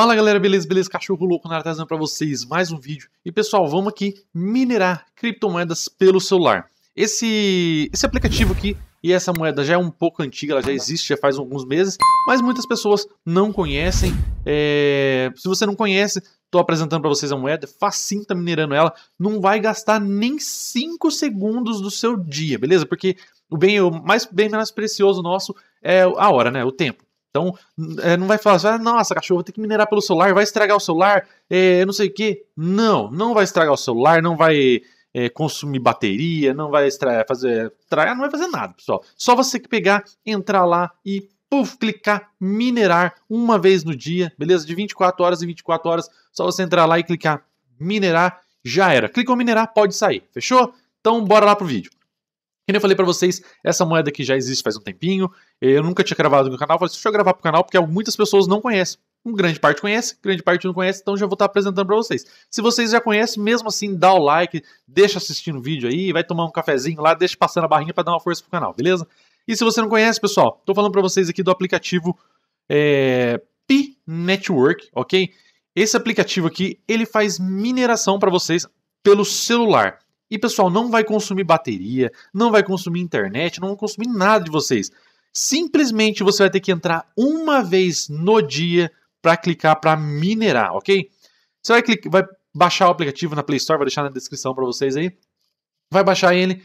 Fala galera, beleza? Beleza? Cachorro louco na área trazendo para vocês mais um vídeo. E pessoal, vamos aqui minerar criptomoedas pelo celular. Esse, esse aplicativo aqui e essa moeda já é um pouco antiga, ela já existe já faz alguns meses, mas muitas pessoas não conhecem. É... Se você não conhece, estou apresentando para vocês a moeda, é facinho tá minerando ela, não vai gastar nem 5 segundos do seu dia, beleza? Porque o bem o mais bem menos precioso nosso é a hora, né? O tempo. Então, é, não vai falar assim, nossa, cachorro, vou ter que minerar pelo celular, vai estragar o celular, é, não sei o quê. Não, não vai estragar o celular, não vai é, consumir bateria, não vai fazer, extrair, não vai fazer nada, pessoal. Só você que pegar, entrar lá e puff, clicar minerar uma vez no dia, beleza? De 24 horas em 24 horas, só você entrar lá e clicar minerar, já era. Clicou minerar, pode sair, fechou? Então, bora lá pro vídeo. Como eu falei para vocês, essa moeda que já existe faz um tempinho, eh, eu nunca tinha gravado no canal, falei, deixa eu gravar pro canal, porque muitas pessoas não conhecem. Um grande parte conhece, grande parte não conhece, então já vou estar apresentando para vocês. Se vocês já conhecem, mesmo assim, dá o like, deixa assistindo o vídeo aí, vai tomar um cafezinho lá, deixa passando a barrinha para dar uma força pro canal, beleza? E se você não conhece, pessoal, estou falando para vocês aqui do aplicativo é, Network, ok? Esse aplicativo aqui, ele faz mineração para vocês pelo celular. E pessoal, não vai consumir bateria, não vai consumir internet, não vai consumir nada de vocês. Simplesmente você vai ter que entrar uma vez no dia para clicar para minerar, ok? Você vai, clicar, vai baixar o aplicativo na Play Store, vai deixar na descrição para vocês aí. Vai baixar ele,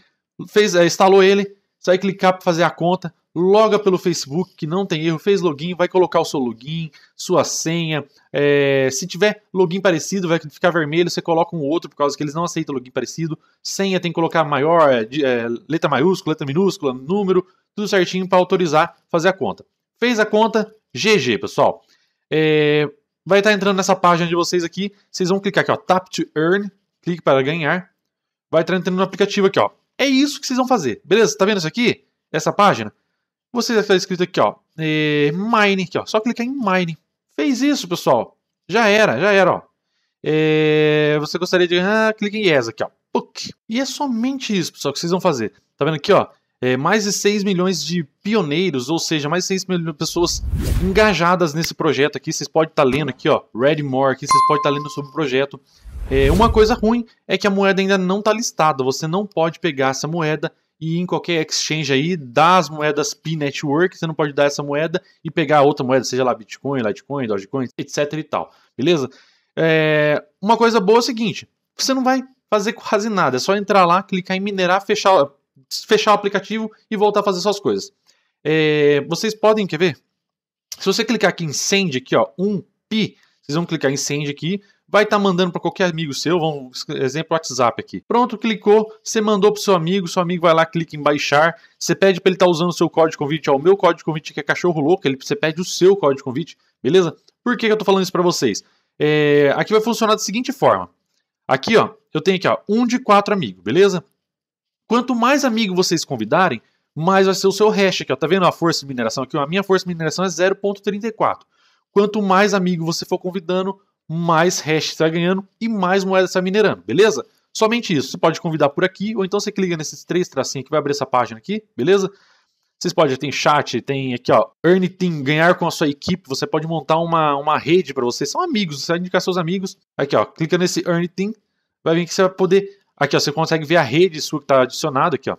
fez, é, instalou ele, você vai clicar para fazer a conta loga pelo Facebook, que não tem erro, fez login, vai colocar o seu login, sua senha. É, se tiver login parecido, vai ficar vermelho, você coloca um outro, por causa que eles não aceitam login parecido. Senha tem que colocar maior, é, é, letra maiúscula, letra minúscula, número, tudo certinho para autorizar fazer a conta. Fez a conta, GG, pessoal. É, vai estar tá entrando nessa página de vocês aqui. Vocês vão clicar aqui, ó, Tap to Earn, clique para ganhar. Vai estar tá entrando no aplicativo aqui, ó. É isso que vocês vão fazer. Beleza? Tá vendo isso aqui? Essa página? Você vai ficar tá escrito aqui, ó, é, mine, aqui, ó, só clicar em mine. Fez isso, pessoal. Já era, já era, ó. É, você gostaria de... Ah, clique em yes aqui, ó. E é somente isso, pessoal, que vocês vão fazer. Tá vendo aqui, ó? É, mais de 6 milhões de pioneiros, ou seja, mais de 6 milhões de pessoas engajadas nesse projeto aqui. Vocês podem estar tá lendo aqui, ó, Read More, aqui vocês podem estar tá lendo sobre o projeto. É, uma coisa ruim é que a moeda ainda não está listada, você não pode pegar essa moeda e em qualquer exchange aí das moedas P-Network, você não pode dar essa moeda e pegar outra moeda, seja lá Bitcoin, Litecoin, Dogecoin, etc e tal, beleza? É... Uma coisa boa é o seguinte, você não vai fazer quase nada, é só entrar lá, clicar em minerar, fechar, fechar o aplicativo e voltar a fazer suas coisas. É... Vocês podem, quer ver? Se você clicar aqui em Send, aqui ó, 1 um pi, vocês vão clicar em Send aqui, vai estar tá mandando para qualquer amigo seu, vamos, exemplo WhatsApp aqui. Pronto, clicou, você mandou para seu amigo, seu amigo vai lá, clica em baixar, você pede para ele estar tá usando o seu código de convite, ó, o meu código de convite que é cachorro louco, ele, você pede o seu código de convite, beleza? Por que, que eu estou falando isso para vocês? É, aqui vai funcionar da seguinte forma. Aqui, ó, eu tenho aqui, ó, um de quatro amigos, beleza? Quanto mais amigo vocês convidarem, mais vai ser o seu hash aqui, ó. Tá vendo a força de mineração aqui? A minha força de mineração é 0.34. Quanto mais amigo você for convidando, mais hash você vai tá ganhando e mais moeda você vai tá minerando, beleza? Somente isso. Você pode convidar por aqui, ou então você clica nesses três tracinhos que vai abrir essa página aqui, beleza? Vocês podem, tem chat, tem aqui, ó, Earn Team, ganhar com a sua equipe. Você pode montar uma, uma rede para vocês. São amigos, você vai indicar seus amigos. Aqui, ó, clica nesse Earn Team, vai vir que você vai poder. Aqui, ó, você consegue ver a rede sua que está adicionada aqui, ó.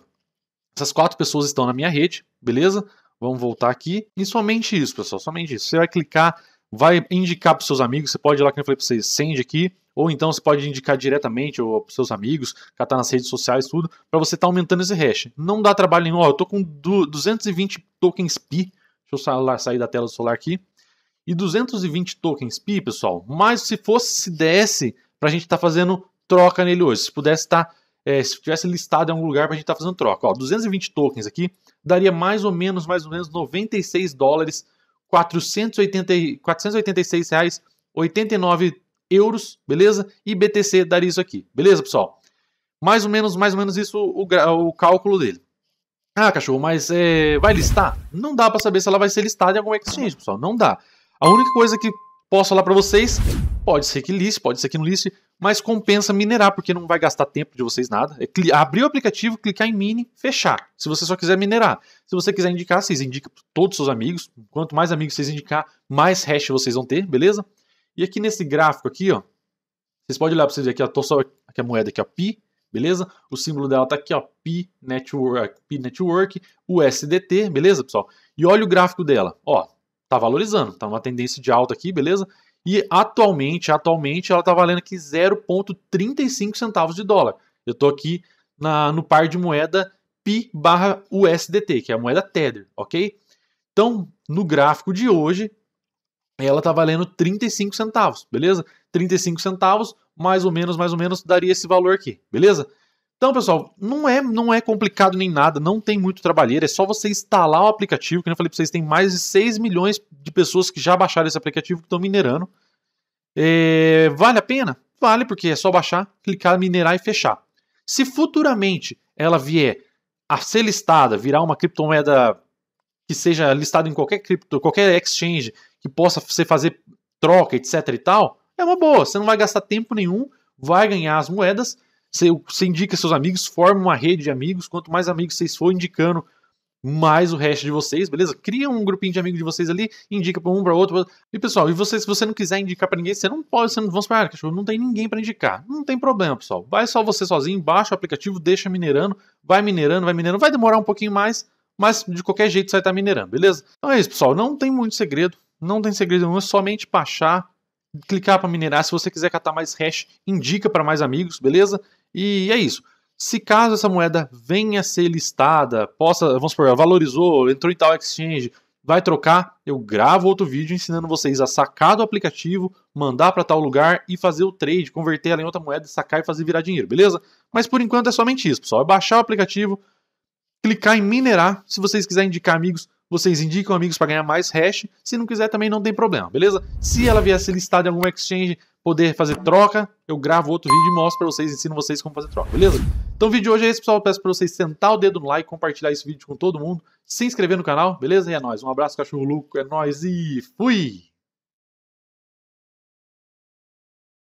Essas quatro pessoas estão na minha rede, beleza? Vamos voltar aqui. E somente isso, pessoal, somente isso. Você vai clicar vai indicar para seus amigos, você pode ir lá, que eu falei para vocês, send aqui, ou então você pode indicar diretamente para os seus amigos, catar nas redes sociais, tudo, para você estar tá aumentando esse hash. Não dá trabalho nenhum, ó, eu tô com 220 tokens pi, deixa eu sair da tela do celular aqui, e 220 tokens pi, pessoal, mas se fosse, se desse, para a gente estar tá fazendo troca nele hoje, se pudesse estar... Tá, é, se tivesse listado em algum lugar para a gente estar tá fazendo troca. Ó, 220 tokens aqui daria mais ou menos, mais ou menos 96 dólares 480, 486 reais euros, beleza? E BTC daria isso aqui, beleza, pessoal? Mais ou menos, mais ou menos isso o, o cálculo dele. Ah, cachorro, mas é, vai listar? Não dá para saber se ela vai ser listada em algum exchange, pessoal. Não dá. A única coisa que posso falar para vocês, pode ser que liste, pode ser que não liste, mas compensa minerar, porque não vai gastar tempo de vocês nada. É abrir o aplicativo, clicar em mini, fechar. Se você só quiser minerar. Se você quiser indicar, vocês indicam para todos os seus amigos. Quanto mais amigos vocês indicar, mais hash vocês vão ter, beleza? E aqui nesse gráfico aqui, ó, vocês podem olhar para vocês aqui, ó, tô só aqui a moeda aqui, ó, pi, beleza? O símbolo dela tá aqui, ó, pi network, pi network, USDT, beleza, pessoal? E olha o gráfico dela, ó, tá valorizando, tá numa tendência de alta aqui, beleza? E atualmente, atualmente ela está valendo aqui 0,35 centavos de dólar. Eu estou aqui na, no par de moeda pi barra USDT, que é a moeda Tether, ok? Então, no gráfico de hoje, ela está valendo 35 centavos, beleza? 35 centavos, mais ou menos, mais ou menos, daria esse valor aqui, beleza? Então, pessoal, não é, não é complicado nem nada, não tem muito trabalheira, é só você instalar o aplicativo, que eu falei para vocês, tem mais de 6 milhões de pessoas que já baixaram esse aplicativo, que estão minerando. É, vale a pena? Vale, porque é só baixar, clicar, minerar e fechar. Se futuramente ela vier a ser listada, virar uma criptomoeda que seja listada em qualquer cripto, qualquer exchange que possa você fazer troca, etc e tal, é uma boa. Você não vai gastar tempo nenhum, vai ganhar as moedas você, indica seus amigos, forma uma rede de amigos. Quanto mais amigos vocês for indicando, mais o resto de vocês, beleza? Cria um grupinho de amigos de vocês ali, indica para um para outro. E pessoal, e você, se você não quiser indicar para ninguém, você não pode, você não vamos para ah, não tem ninguém para indicar. Não tem problema, pessoal. Vai só você sozinho, baixa o aplicativo, deixa minerando, vai minerando, vai minerando, vai demorar um pouquinho mais, mas de qualquer jeito você vai estar tá minerando, beleza? Então é isso, pessoal, não tem muito segredo, não tem segredo nenhum, é somente baixar clicar para minerar. Se você quiser catar mais hash, indica para mais amigos, beleza? E é isso. Se caso essa moeda venha a ser listada, possa, vamos supor, valorizou, entrou em tal exchange, vai trocar, eu gravo outro vídeo ensinando vocês a sacar do aplicativo, mandar para tal lugar e fazer o trade, converter ela em outra moeda, sacar e fazer virar dinheiro, beleza? Mas por enquanto é somente isso, pessoal. É baixar o aplicativo, clicar em minerar. Se vocês quiserem indicar amigos, vocês indicam amigos para ganhar mais hash. Se não quiser, também não tem problema, beleza? Se ela vier ser listada em algum exchange, poder fazer troca, eu gravo outro vídeo e mostro para vocês, ensino vocês como fazer troca, beleza? Então o vídeo de hoje é esse, pessoal. Eu peço para vocês sentar o dedo no like, compartilhar esse vídeo com todo mundo, se inscrever no canal, beleza? E é nóis. Um abraço, cachorro louco. É nóis e fui!